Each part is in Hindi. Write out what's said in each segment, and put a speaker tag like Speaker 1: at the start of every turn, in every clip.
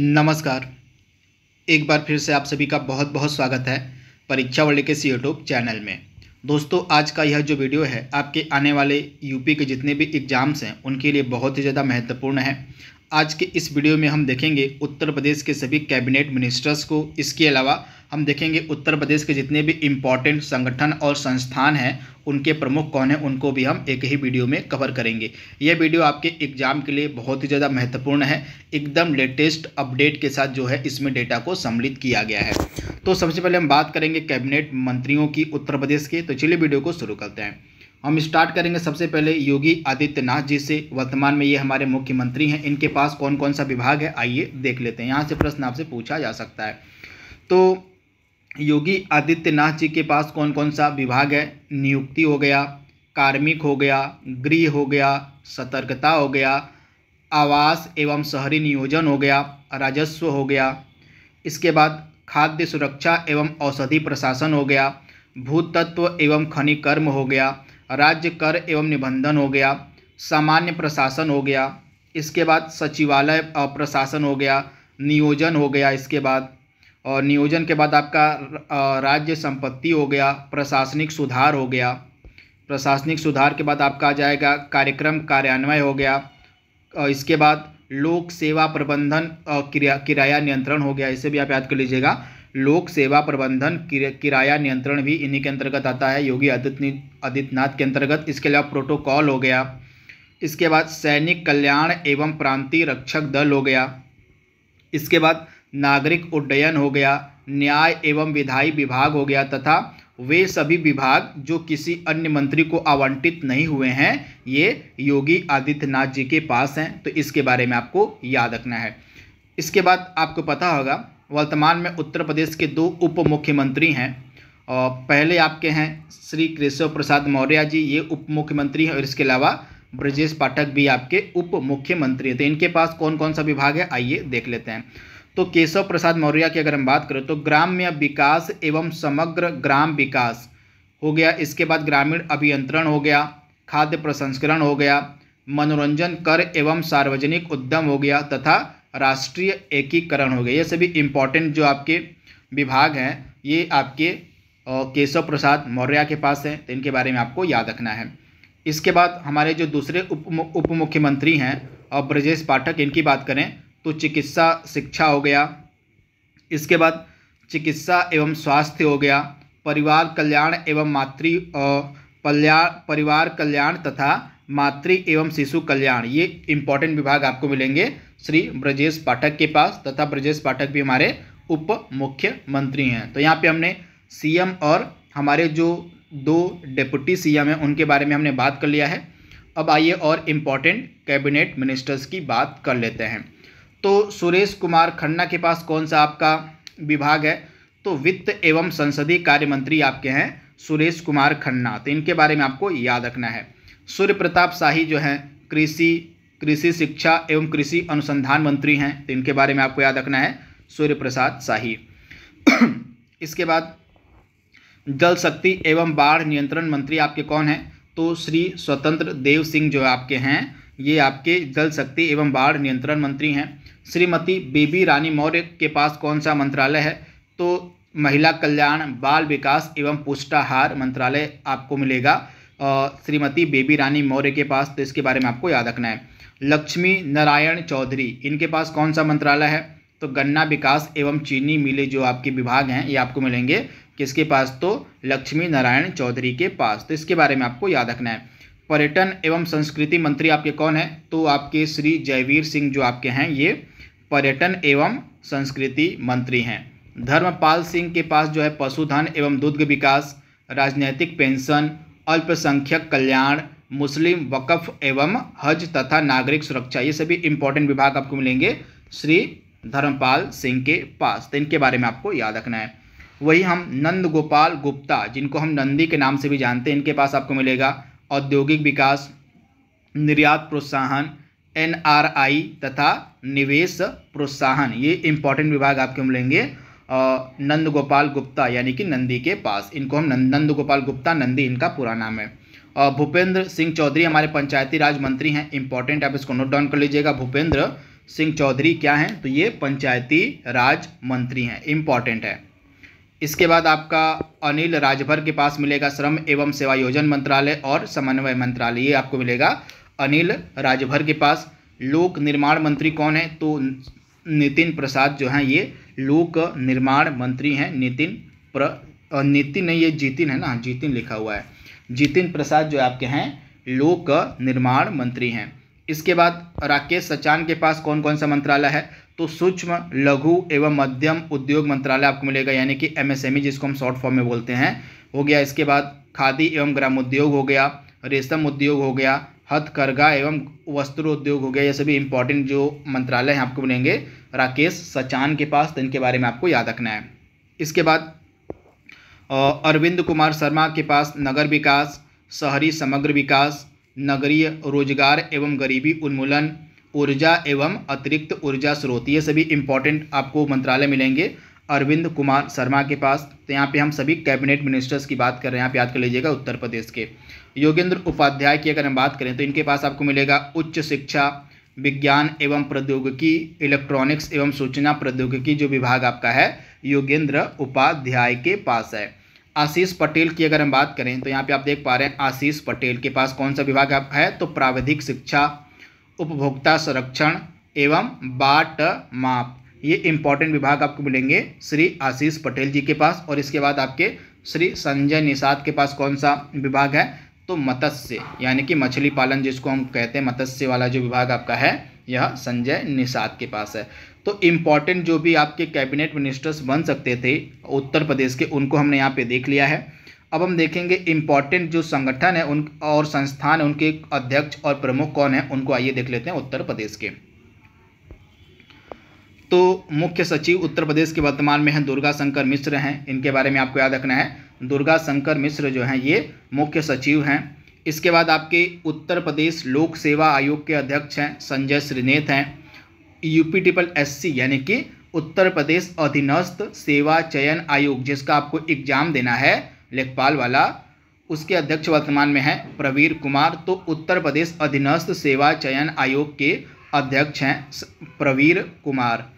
Speaker 1: नमस्कार एक बार फिर से आप सभी का बहुत बहुत स्वागत है परीक्षा वर्ल्ड के सी यूट्यूब चैनल में दोस्तों आज का यह जो वीडियो है आपके आने वाले यूपी के जितने भी एग्ज़ाम्स हैं उनके लिए बहुत ही ज़्यादा महत्वपूर्ण है आज के इस वीडियो में हम देखेंगे उत्तर प्रदेश के सभी कैबिनेट मिनिस्टर्स को इसके अलावा हम देखेंगे उत्तर प्रदेश के जितने भी इम्पॉर्टेंट संगठन और संस्थान हैं उनके प्रमुख कौन हैं उनको भी हम एक ही वीडियो में कवर करेंगे यह वीडियो आपके एग्जाम के लिए बहुत ही ज़्यादा महत्वपूर्ण है एकदम लेटेस्ट अपडेट के साथ जो है इसमें डेटा को सम्मिलित किया गया है तो सबसे पहले हम बात करेंगे कैबिनेट मंत्रियों की उत्तर प्रदेश के तो चलिए वीडियो को शुरू करते हैं हम स्टार्ट करेंगे सबसे पहले योगी आदित्यनाथ जी से वर्तमान में ये हमारे मुख्यमंत्री हैं इनके पास कौन कौन सा विभाग है आइए देख लेते हैं यहाँ से प्रश्न आपसे पूछा जा सकता है तो योगी आदित्यनाथ जी के पास कौन कौन सा विभाग है नियुक्ति हो गया कार्मिक हो गया गृह हो गया सतर्कता हो गया आवास एवं शहरी नियोजन हो गया राजस्व हो गया इसके बाद खाद्य सुरक्षा एवं औषधि प्रशासन हो गया भूतत्व एवं खनि कर्म हो गया राज्य कर एवं निबंधन हो गया सामान्य प्रशासन हो गया इसके बाद सचिवालय प्रशासन हो गया नियोजन हो गया इसके बाद और नियोजन के बाद आपका राज्य संपत्ति हो गया प्रशासनिक सुधार हो गया प्रशासनिक सुधार के बाद आपका आ जाएगा कार्यक्रम कार्यान्वय हो गया और इसके बाद लोक सेवा प्रबंधन किराया किराया नियंत्रण हो गया इसे भी आप याद कर लीजिएगा लोक सेवा प्रबंधन किराया नियंत्रण भी इन्हीं के अंतर्गत आता है योगी आदित्यनाथ के अंतर्गत इसके अलावा प्रोटोकॉल हो गया इसके बाद सैनिक कल्याण एवं प्रांतीय रक्षक दल हो गया इसके बाद नागरिक उड्डयन हो गया न्याय एवं विधायी विभाग हो गया तथा वे सभी विभाग जो किसी अन्य मंत्री को आवंटित नहीं हुए हैं ये योगी आदित्यनाथ जी के पास हैं तो इसके बारे में आपको याद रखना है इसके बाद आपको पता होगा वर्तमान में उत्तर प्रदेश के दो उप मुख्यमंत्री हैं और पहले आपके हैं श्री केशव प्रसाद मौर्य जी ये उप मुख्यमंत्री हैं और इसके अलावा ब्रजेश पाठक भी आपके उप मुख्यमंत्री हैं तो इनके पास कौन कौन सा विभाग है आइए देख लेते हैं तो केशव प्रसाद मौर्य की अगर हम बात करें तो ग्राम्य विकास एवं समग्र ग्राम विकास हो गया इसके बाद ग्रामीण अभियंत्रण हो गया खाद्य प्रसंस्करण हो गया मनोरंजन कर एवं सार्वजनिक उद्यम हो गया तथा राष्ट्रीय एकीकरण हो गया ये सभी इम्पॉर्टेंट जो आपके विभाग हैं ये आपके केशव प्रसाद मौर्य के पास हैं तो इनके बारे में आपको याद रखना है इसके बाद हमारे जो दूसरे उप उप मुख्यमंत्री हैं और ब्रजेश पाठक इनकी बात करें तो चिकित्सा शिक्षा हो गया इसके बाद चिकित्सा एवं स्वास्थ्य हो गया परिवार कल्याण एवं मातृ परिवार कल्याण तथा मातृ एवं शिशु कल्याण ये इंपॉर्टेंट विभाग आपको मिलेंगे श्री ब्रजेश पाठक के पास तथा ब्रजेश पाठक भी हमारे उप मुख्यमंत्री हैं तो यहाँ पे हमने सीएम और हमारे जो दो डिप्टी सीएम हैं उनके बारे में हमने बात कर लिया है अब आइए और इम्पॉर्टेंट कैबिनेट मिनिस्टर्स की बात कर लेते हैं तो सुरेश कुमार खन्ना के पास कौन सा आपका विभाग है तो वित्त एवं संसदीय कार्य मंत्री आपके हैं सुरेश कुमार खन्ना तो इनके बारे में आपको याद रखना है सूर्य प्रताप शाही जो हैं कृषि कृषि शिक्षा एवं कृषि अनुसंधान मंत्री हैं तो इनके बारे में आपको याद रखना है सूर्य प्रसाद शाही इसके बाद जल शक्ति एवं बाढ़ नियंत्रण मंत्री आपके कौन हैं तो श्री स्वतंत्र देव सिंह जो आपके हैं ये आपके जल शक्ति एवं बाढ़ नियंत्रण मंत्री हैं श्रीमती बेबी रानी मौर्य के पास कौन सा मंत्रालय है तो महिला कल्याण बाल विकास एवं पुष्टाहार मंत्रालय आपको मिलेगा श्रीमती बेबी रानी मौर्य के पास तो इसके बारे में आपको याद रखना है लक्ष्मी नारायण चौधरी इनके पास कौन सा मंत्रालय है तो गन्ना विकास एवं चीनी मिले जो आपके विभाग हैं ये आपको मिलेंगे किसके पास तो लक्ष्मी नारायण चौधरी के पास तो इसके बारे में आपको याद रखना है पर्यटन एवं संस्कृति मंत्री आपके कौन है तो आपके श्री जयवीर सिंह जो आपके हैं ये पर्यटन एवं संस्कृति मंत्री हैं धर्मपाल सिंह के पास जो है पशुधन एवं दुग्ध विकास राजनैतिक पेंशन अल्पसंख्यक कल्याण मुस्लिम वक़फ़ एवं हज तथा नागरिक सुरक्षा ये सभी इंपॉर्टेंट विभाग आपको मिलेंगे श्री धर्मपाल सिंह के पास तो इनके बारे में आपको याद रखना है वही हम नंद गोपाल गुप्ता जिनको हम नंदी के नाम से भी जानते हैं इनके पास आपको मिलेगा औद्योगिक विकास निर्यात प्रोत्साहन एन तथा निवेश प्रोत्साहन ये इंपॉर्टेंट विभाग आपके लेंगे नंद गोपाल गुप्ता यानी कि नंदी के पास इनको हम नंद गोपाल गुप्ता नंदी इनका पूरा नाम है और भूपेंद्र सिंह चौधरी हमारे पंचायती राज मंत्री हैं इंपॉर्टेंट आप इसको नोट डाउन कर लीजिएगा भूपेंद्र सिंह चौधरी क्या हैं तो ये पंचायती राज मंत्री हैं इंपॉर्टेंट है इसके बाद आपका अनिल राजभर के पास मिलेगा श्रम एवं सेवा योजन मंत्रालय और समन्वय मंत्रालय ये आपको मिलेगा अनिल राजभर के पास लोक निर्माण मंत्री कौन है तो नितिन प्रसाद जो हैं ये लोक निर्माण मंत्री हैं नितिन प्र नितिन नहीं ये जितिन है ना जितिन लिखा हुआ है जितिन प्रसाद जो आपके हैं लोक निर्माण मंत्री हैं इसके बाद राकेश सचान के पास कौन कौन सा मंत्रालय है तो सूक्ष्म लघु एवं मध्यम उद्योग मंत्रालय आपको मिलेगा यानी कि एमएसएमई e जिसको हम शॉर्ट फॉर्म में बोलते हैं हो गया इसके बाद खादी एवं ग्रामोद्योग हो गया रेशम उद्योग हो गया हथकरघा एवं वस्त्र उद्योग हो गया ये सभी इंपॉर्टेंट जो मंत्रालय हैं आपको मिलेंगे राकेश सचान के पास तो इनके बारे में आपको याद रखना है इसके बाद अरविंद कुमार शर्मा के पास नगर विकास शहरी समग्र विकास नगरीय रोजगार एवं गरीबी उन्मूलन ऊर्जा एवं अतिरिक्त ऊर्जा स्रोत ये सभी इंपॉर्टेंट आपको मंत्रालय मिलेंगे अरविंद कुमार शर्मा के पास तो यहाँ पे हम सभी कैबिनेट मिनिस्टर्स की बात कर रहे हैं आप याद कर लीजिएगा उत्तर प्रदेश के योगेंद्र उपाध्याय की अगर हम बात करें तो इनके पास आपको मिलेगा उच्च शिक्षा विज्ञान एवं प्रौद्योगिकी इलेक्ट्रॉनिक्स एवं सूचना प्रौद्योगिकी जो विभाग आपका है योगेंद्र उपाध्याय के पास है आशीष पटेल की अगर हम बात करें तो यहाँ पे आप देख पा रहे हैं आशीष पटेल के पास कौन सा विभाग है तो प्राविधिक शिक्षा उपभोक्ता संरक्षण एवं बाट माप ये इंपॉर्टेंट विभाग आपको मिलेंगे श्री आशीष पटेल जी के पास और इसके बाद आपके श्री संजय निषाद के पास कौन सा विभाग है तो मत्स्य यानी कि मछली पालन जिसको हम कहते हैं मत्स्य वाला जो विभाग आपका है यह संजय निषाद के पास है तो इम्पॉर्टेंट जो भी आपके कैबिनेट मिनिस्टर्स बन सकते थे उत्तर प्रदेश के उनको हमने यहाँ पे देख लिया है अब हम देखेंगे इम्पॉर्टेंट जो संगठन है उन और संस्थान उनके अध्यक्ष और प्रमुख कौन है उनको आइए देख लेते हैं उत्तर प्रदेश के तो मुख्य सचिव उत्तर प्रदेश के वर्तमान में हैं दुर्गा शंकर मिश्र हैं इनके बारे में आपको याद रखना है दुर्गा शंकर मिश्र जो हैं ये मुख्य सचिव हैं इसके बाद आपके उत्तर प्रदेश लोक सेवा आयोग के अध्यक्ष हैं संजय श्रीनेथ हैं यूपी ट्रिपल एससी यानी कि उत्तर प्रदेश अधीनस्थ सेवा चयन आयोग जिसका आपको एग्जाम देना है लेखपाल वाला उसके अध्यक्ष वर्तमान में है प्रवीर कुमार तो उत्तर प्रदेश अधीनस्थ सेवा चयन आयोग के अध्यक्ष हैं प्रवीर कुमार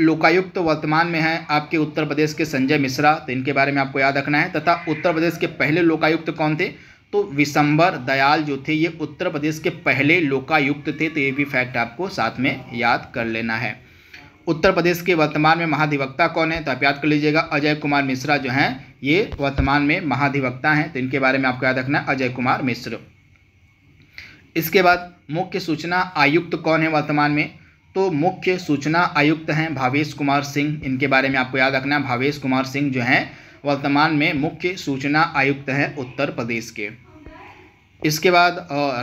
Speaker 1: लोकायुक्त तो वर्तमान में है आपके उत्तर प्रदेश के संजय मिश्रा तो इनके बारे में आपको याद रखना है तथा उत्तर प्रदेश के पहले लोकायुक्त तो कौन थे तो विशंबर दयाल जो थे ये उत्तर प्रदेश के पहले लोकायुक्त थे तो ये भी फैक्ट आपको साथ में याद कर लेना है उत्तर प्रदेश के वर्तमान में महाधिवक्ता कौन है तो आप याद कर लीजिएगा अजय कुमार मिश्रा जो हैं ये वर्तमान में महाधिवक्ता हैं तो इनके बारे में आपको याद रखना है अजय कुमार मिश्र इसके बाद मुख्य सूचना आयुक्त कौन है वर्तमान में तो मुख्य सूचना आयुक्त हैं भावेश कुमार सिंह इनके बारे में आपको याद रखना है भावेश कुमार सिंह जो हैं वर्तमान में मुख्य सूचना आयुक्त हैं उत्तर प्रदेश के इसके बाद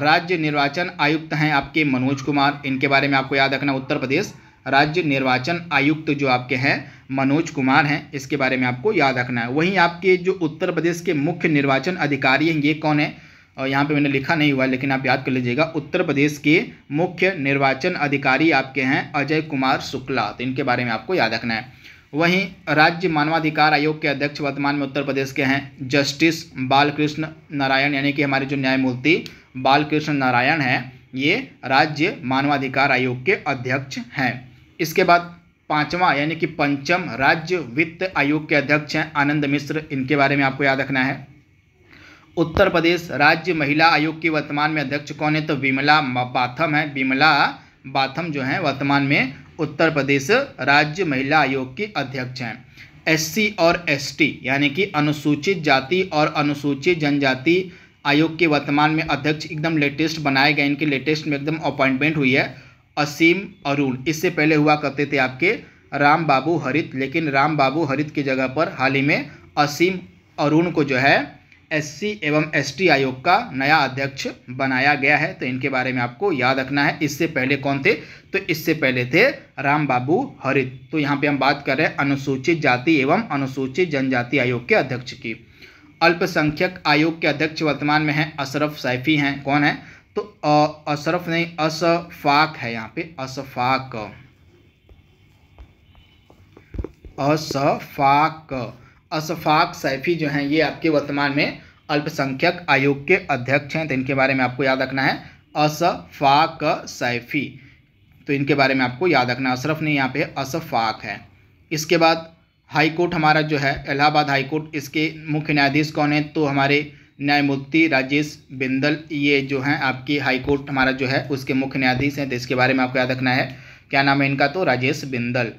Speaker 1: राज्य निर्वाचन आयुक्त हैं आपके मनोज कुमार इनके बारे में आपको याद रखना उत्तर प्रदेश राज्य निर्वाचन आयुक्त जो आपके हैं मनोज कुमार हैं इसके बारे में आपको याद रखना है वहीं आपके जो उत्तर प्रदेश के मुख्य निर्वाचन अधिकारी हैं ये कौन है और यहाँ पे मैंने लिखा नहीं हुआ लेकिन आप याद कर लीजिएगा उत्तर प्रदेश के मुख्य निर्वाचन अधिकारी आपके हैं अजय कुमार शुक्ला तो इनके बारे में आपको याद रखना है वहीं राज्य मानवाधिकार आयोग के अध्यक्ष वर्तमान में उत्तर प्रदेश के हैं जस्टिस बालकृष्ण नारायण यानी कि हमारे जो न्यायमूर्ति बालकृष्ण नारायण हैं ये राज्य मानवाधिकार आयोग के अध्यक्ष हैं इसके बाद पांचवा यानी कि पंचम राज्य वित्त आयोग के अध्यक्ष हैं आनंद मिश्र इनके बारे में आपको याद रखना है उत्तर प्रदेश राज्य महिला आयोग की वर्तमान में अध्यक्ष कौन है तो विमला बाथम है विमला बाथम जो हैं वर्तमान में उत्तर प्रदेश राज्य महिला आयोग की अध्यक्ष हैं एससी और एसटी यानी कि अनुसूचित जाति और अनुसूचित जनजाति आयोग के वर्तमान में अध्यक्ष एकदम लेटेस्ट बनाए गए इनके लेटेस्ट में एकदम अपॉइंटमेंट हुई है असीम अरुण इससे पहले हुआ करते थे आपके राम बाबू हरित लेकिन राम बाबू हरित की जगह पर हाल ही में असीम अरुण को जो है एससी एवं एसटी आयोग का नया अध्यक्ष बनाया गया है तो इनके बारे में आपको याद रखना है इससे पहले कौन थे तो इससे पहले थे राम बाबू हरित तो यहाँ पे हम बात कर रहे हैं अनुसूचित जाति एवं अनुसूचित जनजाति आयोग के अध्यक्ष की अल्पसंख्यक आयोग के अध्यक्ष वर्तमान में हैं अशरफ सैफी हैं कौन है तो अशरफ नहीं असफाक है यहाँ पे असफाक असफाक अशफाक सैफ़ी जो हैं ये आपके वर्तमान में अल्पसंख्यक आयोग के अध्यक्ष हैं तो इनके बारे में आपको याद रखना है अशफाक सैफ़ी तो इनके बारे में आपको याद रखना अशरफ नहीं यहाँ पे अशफाक है इसके बाद हाई कोर्ट हमारा जो है इलाहाबाद हाई कोर्ट इसके मुख्य न्यायाधीश कौन है तो हमारे न्यायमूर्ति राजेश बिंदल ये जो हैं आपकी हाई कोर्ट हमारा जो है उसके मुख्य न्यायाधीश हैं तो इसके बारे में आपको याद रखना है क्या नाम है इनका तो राजेश बिंदल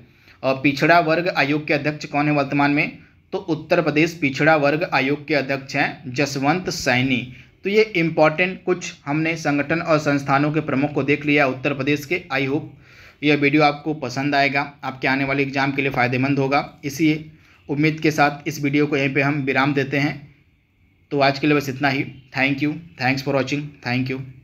Speaker 1: और पिछड़ा वर्ग आयोग के अध्यक्ष कौन है वर्तमान में तो उत्तर प्रदेश पिछड़ा वर्ग आयोग के अध्यक्ष हैं जसवंत सैनी तो ये इम्पॉर्टेंट कुछ हमने संगठन और संस्थानों के प्रमुख को देख लिया उत्तर प्रदेश के आई होप यह वीडियो आपको पसंद आएगा आपके आने वाले एग्जाम के लिए फ़ायदेमंद होगा इसी उम्मीद के साथ इस वीडियो को यहीं पे हम विराम देते हैं तो आज के लिए बस इतना ही thank you thanks for watching thank you